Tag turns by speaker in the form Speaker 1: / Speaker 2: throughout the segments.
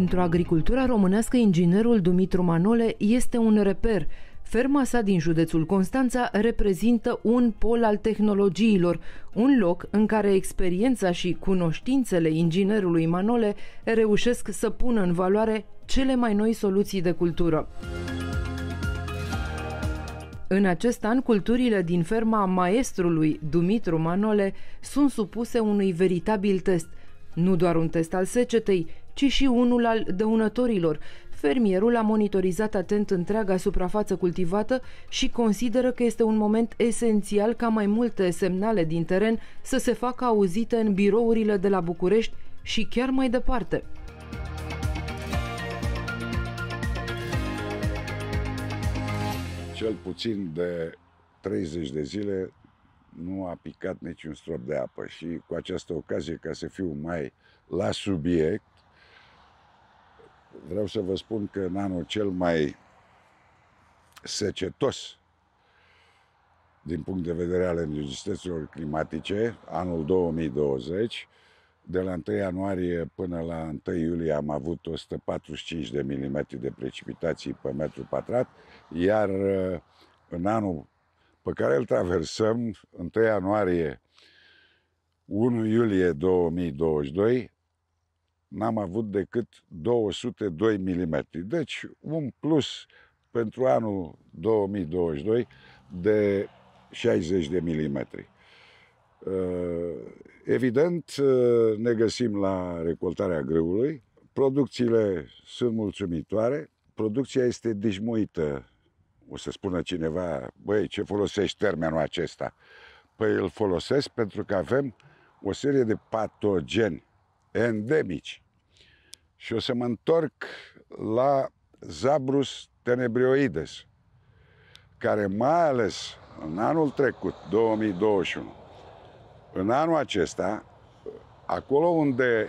Speaker 1: Pentru agricultura românească, inginerul Dumitru Manole este un reper. Ferma sa din județul Constanța reprezintă un pol al tehnologiilor, un loc în care experiența și cunoștințele inginerului Manole reușesc să pună în valoare cele mai noi soluții de cultură. În acest an, culturile din ferma maestrului Dumitru Manole sunt supuse unui veritabil test, nu doar un test al secetei, ci și unul al dăunătorilor. Fermierul a monitorizat atent întreaga suprafață cultivată și consideră că este un moment esențial ca mai multe semnale din teren să se facă auzite în birourile de la București și chiar mai departe. Cel puțin de 30 de zile nu a picat niciun strop de apă și cu această ocazie, ca să fiu mai la subiect, vreau să vă spun că în anul cel mai secetos din punct de vedere al injustităților climatice, anul 2020, de la 1 ianuarie până la 1 iulie am avut 145 de milimetri de precipitații pe metru pătrat, iar uh, în anul pe care îl traversăm, 1 ianuarie 1 iulie 2022, n-am avut decât 202 mm. Deci un plus pentru anul 2022 de 60 de milimetri. Uh, evident, uh, ne găsim la recoltarea grâului. Producțiile sunt mulțumitoare. Producția este dismuită. O să spună cineva, băi, ce folosești termenul acesta? Păi îl folosesc pentru că avem o serie de patogeni endemici. Și o să mă întorc la Zabrus tenebrioides, care mai ales în anul trecut, 2021, în anul acesta, acolo unde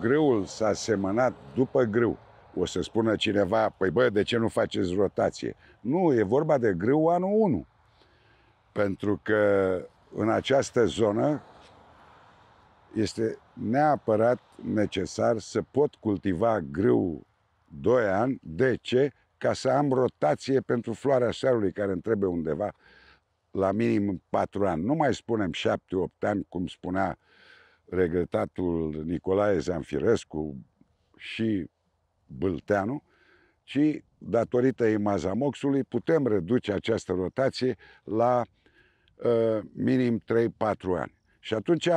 Speaker 1: grâul s-a semănat după grâu, o să spună cineva, păi bă, de ce nu faceți rotație? Nu, e vorba de grâu anul 1. Pentru că în această zonă este neapărat necesar să pot cultiva grâu 2 ani. De ce? Ca să am rotație pentru floarea sarului care îmi trebuie undeva la minim 4 ani. Nu mai spunem 7-8 ani, cum spunea regretatul Nicolae Zanfirescu și Bâlteanu, ci datorită imazamoxului putem reduce această rotație la uh, minim 3-4 ani. Și atunci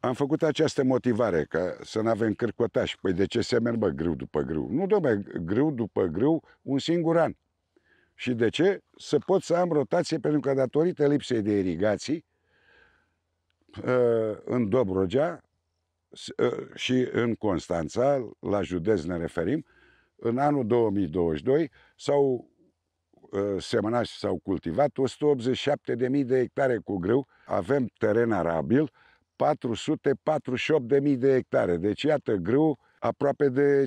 Speaker 1: am făcut această motivare, ca să nu avem cărcotași. Păi de ce se merg, bă, după greu? Nu, doamne greu după greu, un singur an. Și de ce? Să pot să am rotație, pentru că datorită lipsei de irigații, ă, în Dobrogea ă, și în Constanța, la județ ne referim, în anul 2022 s-au ă, semănat și s-au cultivat 187.000 de hectare cu grâu. Avem teren arabil, 448.000 de hectare. Deci, iată, grâu aproape de 50%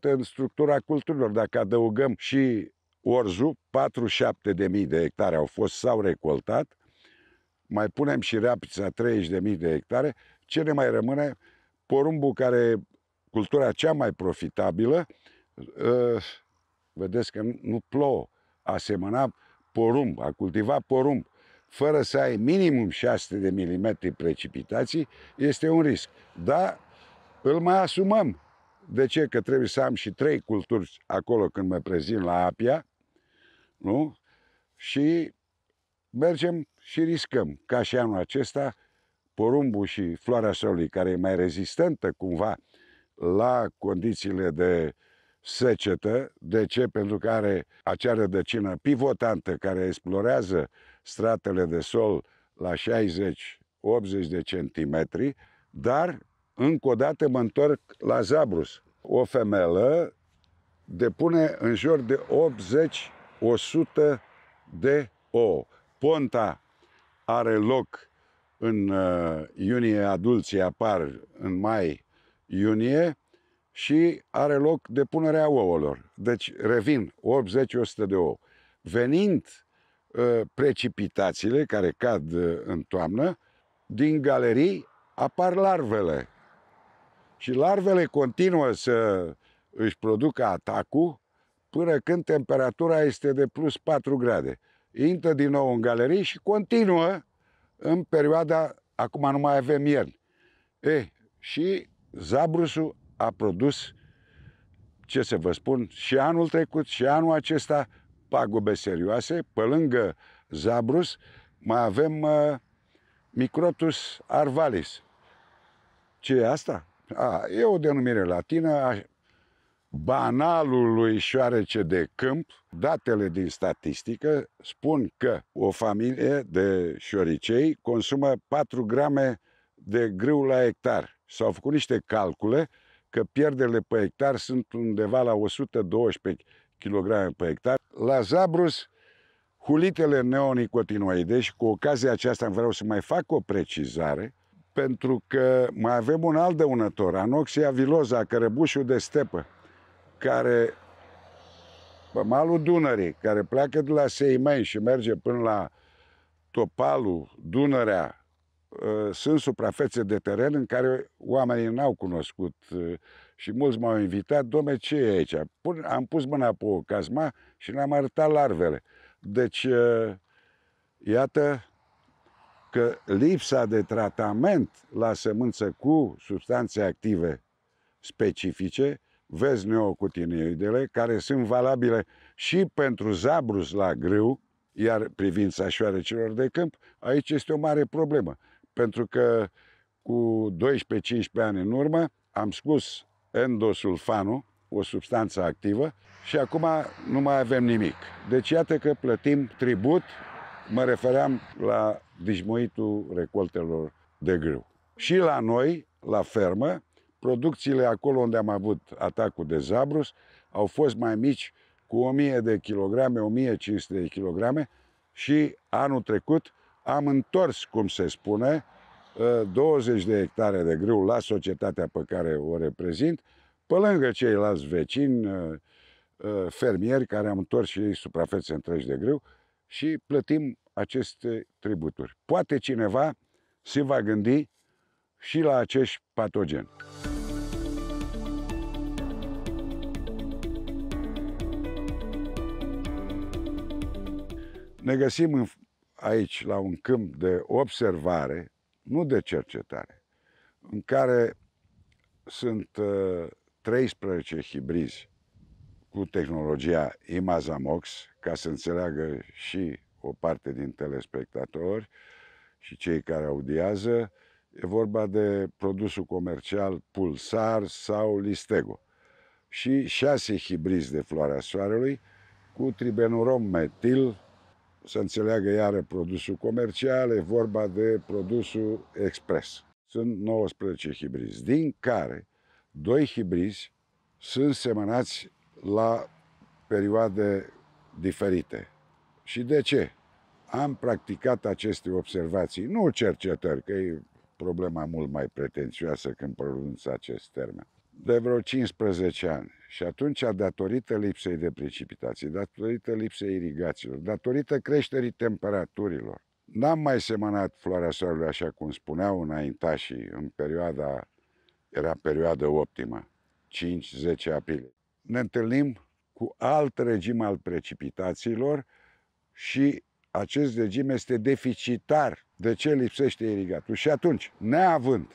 Speaker 1: în structura culturilor. Dacă adăugăm și orzu, 47.000 de hectare au fost sau recoltat, mai punem și rapița 30.000 de hectare, ce ne mai rămâne? Porumbul care, cultura cea mai profitabilă, ă, vedeți că nu plouă, a semăna porumb, a cultiva porumb fără să ai minimum 6 de milimetri precipitații, este un risc. Dar îl mai asumăm. De ce? Că trebuie să am și trei culturi acolo când mă prezint la Apia, nu? Și mergem și riscăm. Ca și anul acesta, porumbul și floarea solului, care e mai rezistentă cumva la condițiile de uh, secetă. De ce? Pentru că are acea rădăcină pivotantă care explorează stratele de sol la 60-80 de centimetri, dar încă o dată mă întorc la Zabrus. O femelă depune în jur de 80-100 de ouă. Ponta are loc în uh, iunie, adulții apar în mai, iunie, și are loc depunerea ouălor. Deci, revin, 80-100 de ou. Venind ă, precipitațiile care cad ă, în toamnă, din galerii apar larvele. Și larvele continuă să își producă atacul până când temperatura este de plus 4 grade. Intră din nou în galerii și continuă în perioada, acum nu mai avem ierni. E, și zabrusul a produs, ce să vă spun, și anul trecut și anul acesta pagube serioase. Pe lângă Zabrus mai avem uh, Microtus arvalis. Ce e asta? A, e o denumire latină a banalului șoarece de câmp. Datele din statistică spun că o familie de șoricei consumă 4 grame de grâu la hectar. S-au făcut niște calcule că pierderile pe hectar sunt undeva la 112 kg pe hectar. La Zabrus, hulitele neonicotinoide și cu ocazia aceasta vreau să mai fac o precizare, pentru că mai avem un alt dăunător, anoxia viloza, cărăbușul de stepă, care pe malul Dunării, care pleacă de la Seimei și merge până la Topalul, Dunărea, Uh, sunt suprafețe de teren în care oamenii n-au cunoscut uh, și mulți m-au invitat, domne, ce e aici? am pus mâna pe o cazma și ne-am arătat larvele. Deci, uh, iată că lipsa de tratament la sămânță cu substanțe active specifice, vezi neocutinoidele, care sunt valabile și pentru zabrus la grâu, iar privința șoarecilor de câmp, aici este o mare problemă pentru că cu 12-15 ani în urmă am scos endosulfanul, o substanță activă, și acum nu mai avem nimic. Deci iată că plătim tribut, mă refeream la dișmuitul recoltelor de grâu. Și la noi, la fermă, producțiile acolo unde am avut atacul de Zabrus au fost mai mici cu 1000 de kilograme, 1500 de kilograme și anul trecut am întors, cum se spune, 20 uh, de hectare de grâu la societatea pe care o reprezint, pe lângă ceilalți vecini, uh, uh, fermieri care am întors și ei suprafețe întregi de grâu și plătim aceste tributuri. Poate cineva se va gândi și la acești patogeni. Ne găsim în aici la un câmp de observare, nu de cercetare, în care sunt 13 uh, hibrizi cu tehnologia Imazamox, ca să înțeleagă și o parte din telespectatori și cei care audiază, e vorba de produsul comercial Pulsar sau Listego. Și șase hibrizi de floarea soarelui cu tribenurom metil, să înțeleagă iară produsul comercial, e vorba de produsul expres. Sunt 19 hibrizi, din care doi hibrizi sunt semănați la perioade diferite. Și de ce? Am practicat aceste observații, nu cercetări, că e problema mult mai pretențioasă când pronunț acest termen de vreo 15 ani. Și atunci, datorită lipsei de precipitații, datorită lipsei irigațiilor, datorită creșterii temperaturilor, n-am mai semănat floarea soarelui așa cum spuneau înaintașii în perioada, era perioada optimă, 5-10 aprilie. Ne întâlnim cu alt regim al precipitațiilor și acest regim este deficitar. De ce lipsește irigatul? Și atunci, neavând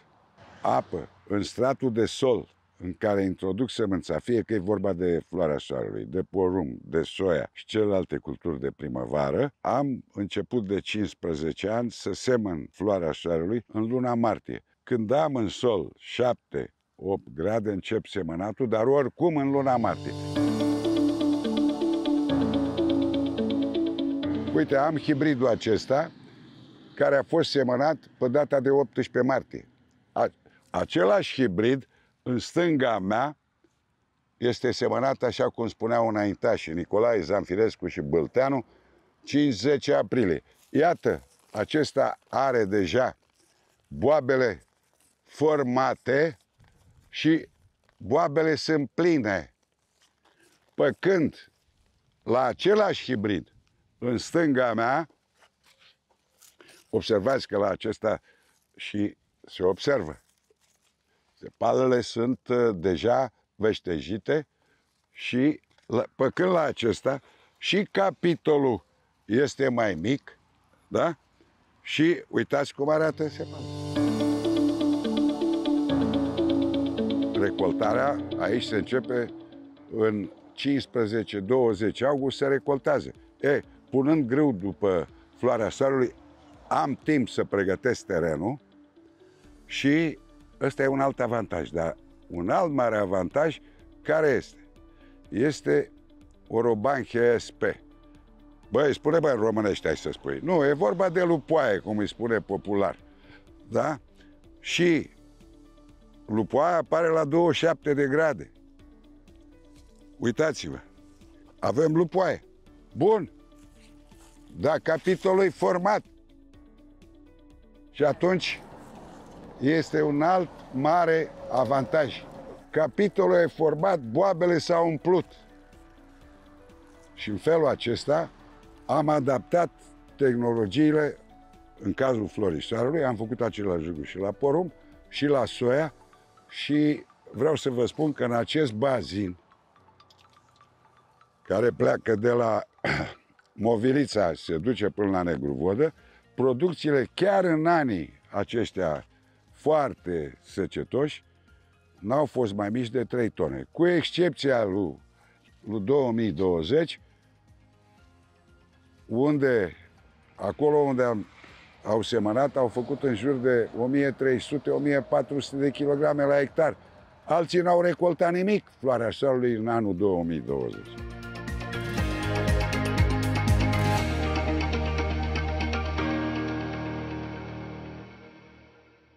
Speaker 1: apă în stratul de sol în care introduc sămânța, fie că e vorba de floarea soarelui, de porum, de soia și celelalte culturi de primăvară, am început de 15 ani să semăn floarea soarelui în luna martie. Când am în sol 7-8 grade, încep semănatul, dar oricum în luna martie. Uite, am hibridul acesta, care a fost semănat pe data de 18 martie. A, același hibrid în stânga mea este semănat, așa cum spuneau și Nicolae Zanfirescu și Bălteanu, 5-10 aprilie. Iată, acesta are deja boabele formate și boabele sunt pline. Pe când la același hibrid, în stânga mea, observați că la acesta și se observă crește. Palele sunt uh, deja veștejite și păcând la acesta și capitolul este mai mic, da? Și uitați cum arată separă. Recoltarea aici se începe în 15-20 august, se recoltează. E, punând grâu după floarea soarelui, am timp să pregătesc terenul și Ăsta e un alt avantaj, dar un alt mare avantaj care este? Este Oroban sp. Băi, spune bă în românește, ai să spui. Nu, e vorba de lupoaie, cum îi spune popular. Da? Și lupoaia apare la 27 de grade. Uitați-vă. Avem lupoaie. Bun. Da, capitolul e format. Și atunci este un alt mare avantaj. Capitolul e format, boabele s-au umplut. Și în felul acesta am adaptat tehnologiile în cazul florișarului, am făcut același lucru și la porumb, și la soia și vreau să vă spun că în acest bazin care pleacă de la Movilița se duce până la Negru Vodă, producțiile chiar în anii aceștia foarte secetoși, n-au fost mai mici de 3 tone, cu excepția lui, lui 2020, unde, acolo unde am, au semănat, au făcut în jur de 1300-1400 de kilograme la hectar. Alții n-au recoltat nimic floarea soarelui în anul 2020.